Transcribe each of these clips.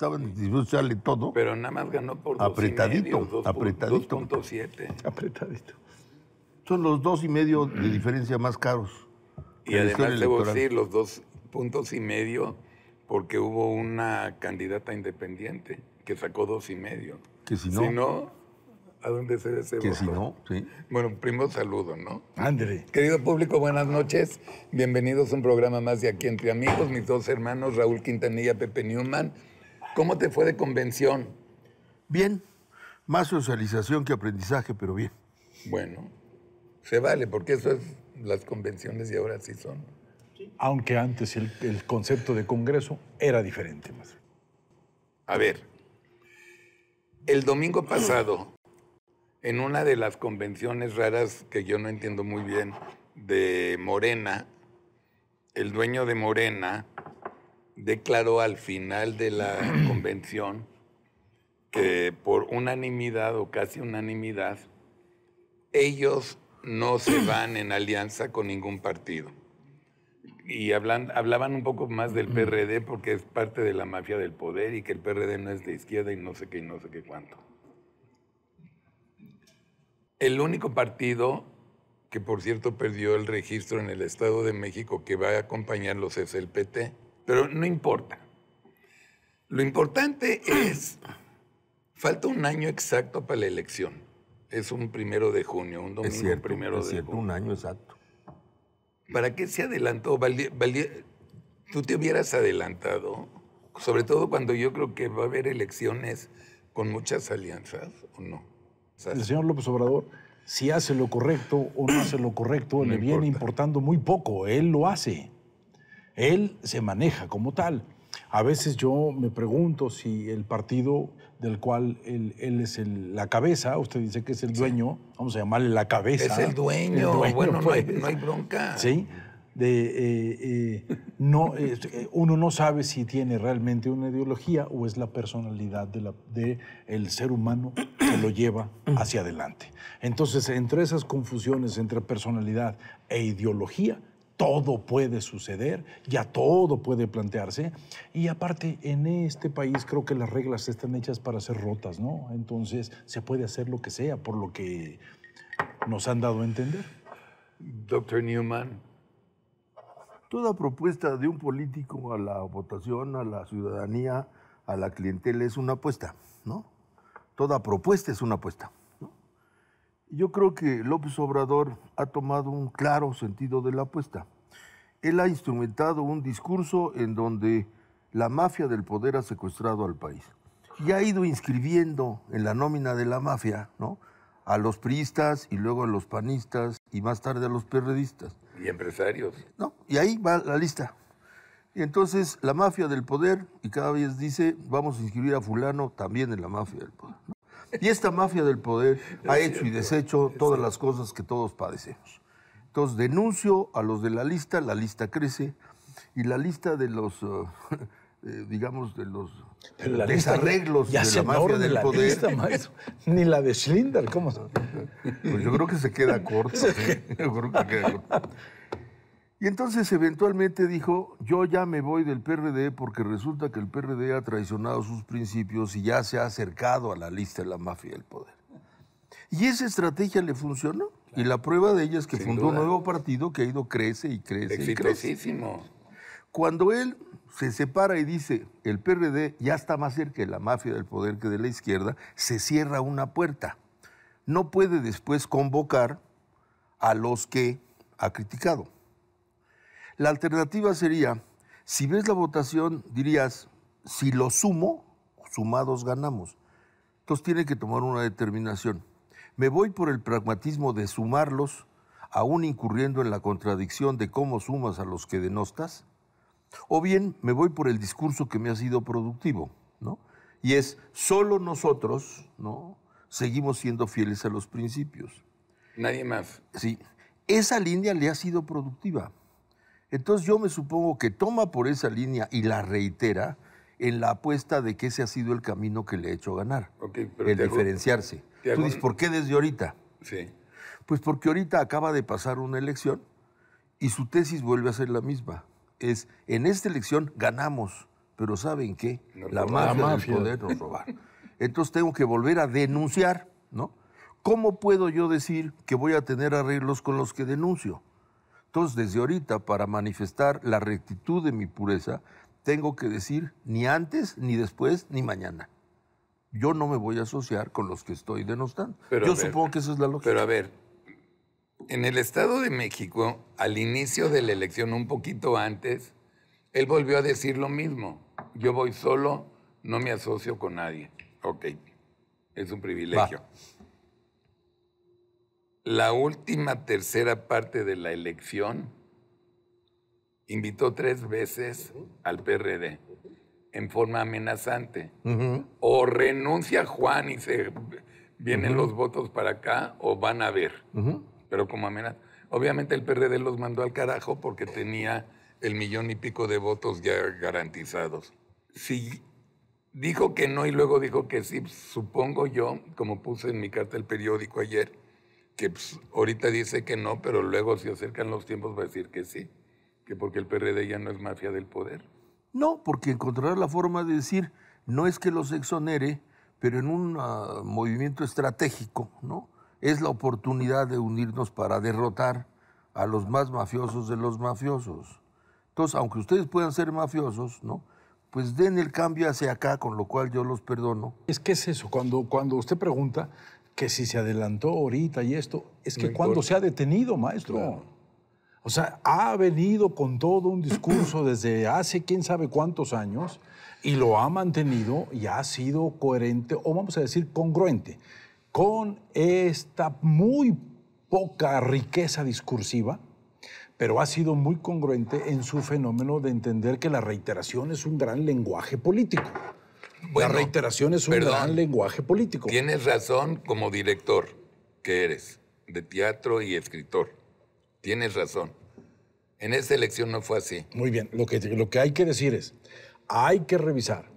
estaban dispuestos a todo. Pero nada más ganó por dos apretadito, apretadito, Apretadito. Son los dos y medio de diferencia más caros. Y además debo decir los dos puntos y medio porque hubo una candidata independiente que sacó dos y medio. Que si no, si no ¿a dónde se desea? Que si no, sí. Bueno, primo saludo, ¿no? André. Querido público, buenas noches. Bienvenidos a un programa más de Aquí Entre Amigos. Mis dos hermanos, Raúl Quintanilla, Pepe Newman. ¿Cómo te fue de convención? Bien. Más socialización que aprendizaje, pero bien. Bueno, se vale, porque eso es las convenciones y ahora sí son. Aunque antes el, concepto de Congreso era diferente más. A ver, el domingo pasado, en una de las convenciones raras que yo no entiendo muy bien de Morena, el dueño de Morena declaró al final de la convención que por unanimidad o casi unanimidad, ellos no se van en alianza con ningún partido. Y hablaban un poco más del mm. PRD porque es parte de la mafia del poder y que el PRD no es de izquierda y no sé qué y no sé qué cuánto. El único partido que por cierto perdió el registro en el Estado de México que va a acompañarlos es el PT pero no importa. Lo importante es, falta un año exacto para la elección. Es un primero de junio, un domingo es cierto, primero es cierto, junio. un año exacto. ¿Para qué se adelantó? tú te hubieras adelantado, sobre todo cuando yo creo que va a haber elecciones con muchas alianzas, ¿o no? El señor López Obrador, si hace lo correcto o no hace lo correcto, le viene importando muy poco, él lo hace. Él se maneja como tal. A veces yo me pregunto si el partido del cual él, es la cabeza, usted dice que es el dueño, vamos a llamarle la cabeza. Es el dueño, bueno, pues. no, hay, bronca. Sí, eh, eh, eh, uno no sabe si tiene realmente una ideología o es la personalidad del de el ser humano que lo lleva hacia adelante. Entonces, entre esas confusiones entre personalidad e ideología, todo puede suceder, ya todo puede plantearse. Y aparte, en este país creo que las reglas están hechas para ser rotas, ¿no? Entonces se puede hacer lo que sea, por lo que nos han dado a entender. Doctor Newman, toda propuesta de un político a la votación, a la ciudadanía, a la clientela es una apuesta, ¿no? Toda propuesta es una apuesta. Yo creo que López Obrador ha tomado un claro sentido de la apuesta. Él ha instrumentado un discurso en donde la mafia del poder ha secuestrado al país y ha ido inscribiendo en la nómina de la mafia, ¿no? A los priistas y luego a los panistas y más tarde a los perredistas. Y empresarios. No, y ahí va la lista. Y entonces la mafia del poder, y cada vez dice, vamos a inscribir a fulano también en la mafia del poder. Y esta mafia del poder ha hecho y deshecho todas las cosas que todos padecemos. Entonces denuncio a los de la lista, la lista crece y la lista de los... Eh, eh, digamos, de los desarreglos de la mafia del poder. Ni la de Schlinder, ¿cómo? se Pues yo creo que se queda corta. ¿eh? Yo creo que queda corta. Y entonces eventualmente dijo, yo ya me voy del PRD porque resulta que el PRD ha traicionado sus principios y ya se ha acercado a la lista de la mafia del poder. Y esa estrategia le funcionó. Y la prueba de ella es que fundó un nuevo partido que ha ido crece y crece. Y crece. Cuando él se separa y dice, el PRD ya está más cerca de la mafia del poder que de la izquierda, se cierra una puerta. No puede después convocar a los que ha criticado. La alternativa sería, si ves la votación, dirías, si lo sumo, sumados ganamos. Entonces tiene que tomar una determinación. Me voy por el pragmatismo de sumarlos, aún incurriendo en la contradicción de cómo sumas a los que denostas, o bien me voy por el discurso que me ha sido productivo, ¿no? Y es solo nosotros, ¿no? Seguimos siendo fieles a los principios. Nadie más. Sí. Esa línea le ha sido productiva. Entonces yo me supongo que toma por esa línea y la reitera en la apuesta de que ese ha sido el camino que le ha hecho ganar, el diferenciarse. Tú dices, ¿por qué desde ahorita? Sí. Pues porque ahorita acaba de pasar una elección y su tesis vuelve a ser la misma. Es, en esta elección ganamos, pero ¿saben qué? la mafia, poderosa. poder robar. Entonces tengo que volver a denunciar, ¿no? ¿Cómo puedo yo decir que voy a tener arreglos con los que denuncio? Entonces, desde ahorita, para manifestar la rectitud de mi pureza, tengo que decir ni antes, ni después, ni mañana. Yo no me voy a asociar con los que estoy denostando. Yo supongo que esa es la lógica. Pero a ver, en el Estado de México, al inicio de la elección, un poquito antes, él volvió a decir lo mismo. Yo voy solo, no me asocio con nadie. Ok, es un privilegio la última tercera parte de la elección, invitó tres veces al PRD en forma amenazante. O renuncia Juan y se vienen los votos para acá o van a ver. Pero como amenaza. Obviamente el PRD los mandó al carajo porque tenía el millón y pico de votos ya garantizados. Si dijo que no y luego dijo que sí, supongo yo, como puse en mi carta el periódico ayer, que pues, ahorita dice que no, pero luego si acercan los tiempos va a decir que sí, que porque el PRD ya no es mafia del poder. No, porque encontrar la forma de decir, no es que los exonere, pero en un ah, movimiento estratégico, ¿no? Es la oportunidad de unirnos para derrotar a los más mafiosos de los mafiosos. Entonces, aunque ustedes puedan ser mafiosos, ¿no? Pues den el cambio hacia acá, con lo cual yo los perdono. Es que es eso, cuando, cuando usted pregunta, que si se adelantó ahorita y esto, es que cuando se ha detenido, maestro. O sea, ha venido con todo un discurso desde hace quién sabe cuántos años y lo ha mantenido y ha sido coherente, o vamos a decir congruente, con esta muy poca riqueza discursiva, pero ha sido muy congruente en su fenómeno de entender que la reiteración es un gran lenguaje político la reiteración es un gran lenguaje político. Tienes razón como director que eres, de teatro y escritor. Tienes razón. En esa elección no fue así. Muy bien, lo que, lo que hay que decir es, hay que revisar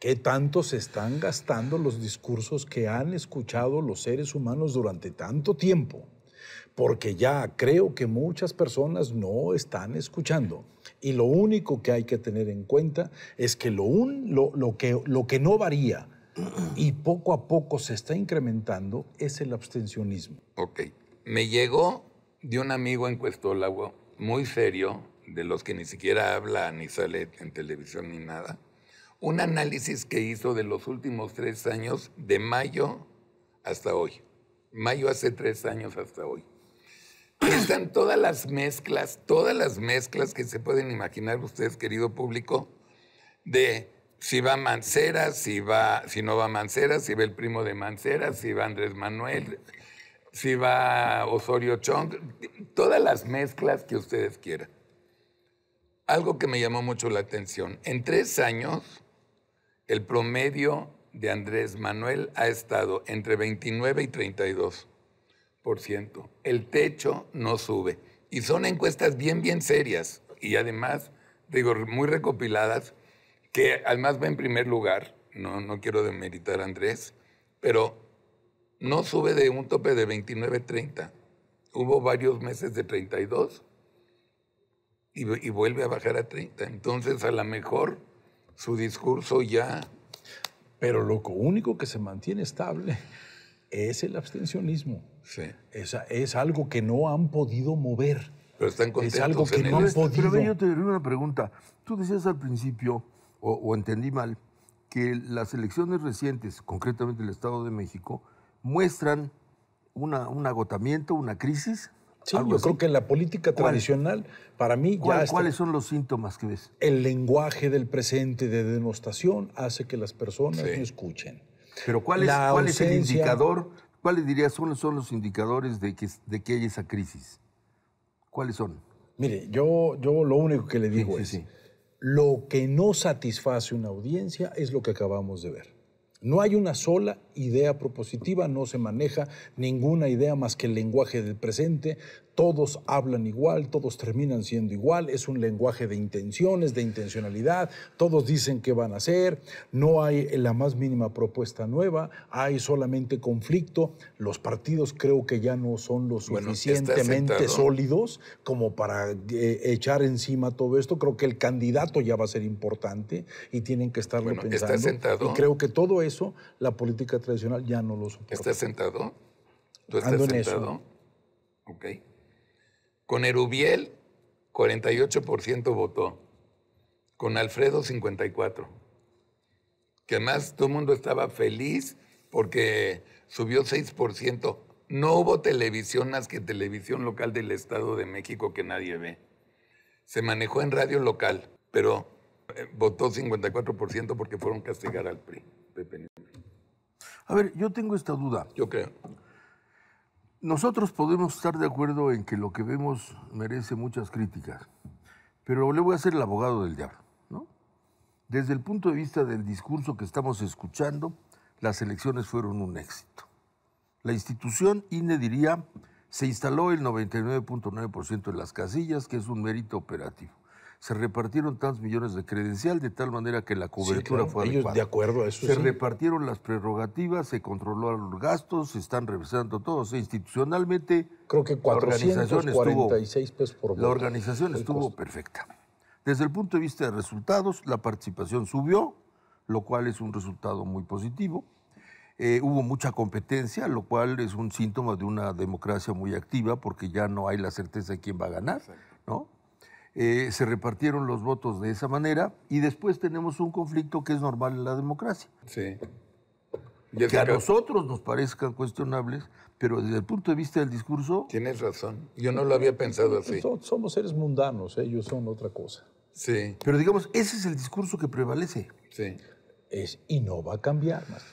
qué tanto se están gastando los discursos que han escuchado los seres humanos durante tanto tiempo porque ya creo que muchas personas no están escuchando. Y lo único que hay que tener en cuenta es que lo, un, lo, que, lo que no varía y poco a poco se está incrementando es el abstencionismo. Ok, me llegó de un amigo encuestólogo muy serio, de los que ni siquiera habla ni sale en televisión ni nada, un análisis que hizo de los últimos tres años, de mayo hasta hoy. Mayo hace tres años hasta hoy. están todas las mezclas, todas las mezclas que se pueden imaginar ustedes, querido público, de si va Mancera, si, va, si no va Mancera, si va el primo de Mancera, si va Andrés Manuel, si va Osorio Chong, todas las mezclas que ustedes quieran. Algo que me llamó mucho la atención, en tres años el promedio de Andrés Manuel ha estado entre 29 y 32. El techo no sube. Y son encuestas bien, bien serias y además, digo, muy recopiladas, que además va en primer lugar, no, no quiero demeritar a Andrés, pero no sube de un tope de 30 Hubo varios meses de 32 y, y vuelve a bajar a 30. Entonces, a lo mejor su discurso ya... Pero lo único que se mantiene estable es el abstencionismo. Es, algo que no han podido mover. Pero están contentos. Es algo que no han este. podido. Pero yo te doy una pregunta. Tú decías al principio, o, entendí mal, que las elecciones recientes, concretamente el Estado de México, muestran una, un agotamiento, una crisis. Sí, yo creo que en la política tradicional, para mí, ¿Cuáles son los síntomas que ves? El lenguaje del presente de denostación hace que las personas no escuchen. Pero ¿cuál es, el indicador? ¿Cuáles dirías son, son los indicadores de que, de que hay esa crisis? ¿Cuáles son? Mire, yo, yo lo único que le digo es, lo que no satisface una audiencia es lo que acabamos de ver. No hay una sola idea propositiva, no se maneja ninguna idea más que el lenguaje del presente. Todos hablan igual, todos terminan siendo igual, es un lenguaje de intenciones, de intencionalidad, todos dicen qué van a hacer, no hay la más mínima propuesta nueva, hay solamente conflicto. Los partidos creo que ya no son lo suficientemente sólidos como para eh, echar encima todo esto. Creo que el candidato ya va a ser importante y tienen que estar sentados Y creo que todo eso eso la política tradicional ya no lo soporta. ¿Estás sentado? ¿Tú estás sentado? Ok. Con Erubiel, 48% votó. Con Alfredo, 54%. Que más todo el mundo estaba feliz porque subió 6%. No hubo televisión más que televisión local del Estado de México que nadie ve. Se manejó en radio local, pero eh, votó 54% porque fueron castigar al PRI. A ver, yo tengo esta duda. Yo creo. Nosotros podemos estar de acuerdo en que lo que vemos merece muchas críticas, pero le voy a hacer el abogado del diablo, Desde el punto de vista del discurso que estamos escuchando, las elecciones fueron un éxito. La institución INE diría, se instaló el 99.9% en las casillas, que es un mérito operativo se repartieron tantos millones de credencial de tal manera que la cobertura fue Ellos de acuerdo a eso. Se repartieron las prerrogativas, se controlaron los gastos, se están revisando todos. Institucionalmente, creo que 446 pesos por La organización estuvo perfecta. Desde el punto de vista de resultados, la participación subió, lo cual es un resultado muy positivo. Eh, hubo mucha competencia, lo cual es un síntoma de una democracia muy activa porque ya no hay la certeza de quién va a ganar. Eh, se repartieron los votos de esa manera y después tenemos un conflicto que es normal en la democracia. Sí. Que a nosotros nos parezcan cuestionables, pero desde el punto de vista del discurso... Tienes razón, yo no lo había pensado así. Somos seres mundanos, ellos son otra cosa. Sí. Pero digamos, ese es el discurso que prevalece. Sí. Es, y no va a cambiar más.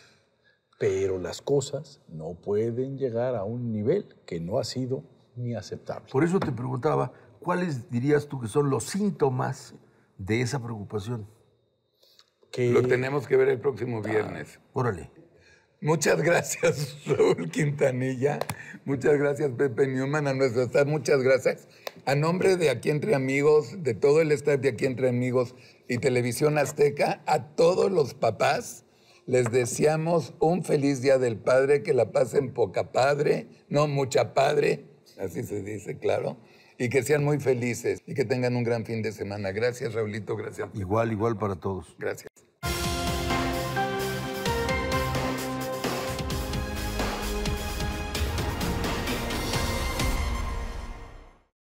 Pero las cosas no pueden llegar a un nivel que no ha sido ni aceptable. Por eso te preguntaba, ¿cuáles dirías tú que son los síntomas de esa preocupación? Lo tenemos que ver el próximo ah, viernes. órale. Muchas gracias, Raúl Quintanilla. Muchas gracias, Pepe Newman, a nuestro estado. Muchas gracias. A nombre de Aquí Entre Amigos, de todo el staff de Aquí Entre Amigos y Televisión Azteca, a todos los papás les deseamos un feliz Día del Padre, que la pasen poca padre, no mucha padre, así se dice, claro y que sean muy felices y que tengan un gran fin de semana. Gracias, Raulito, gracias. Igual, igual para todos. Gracias.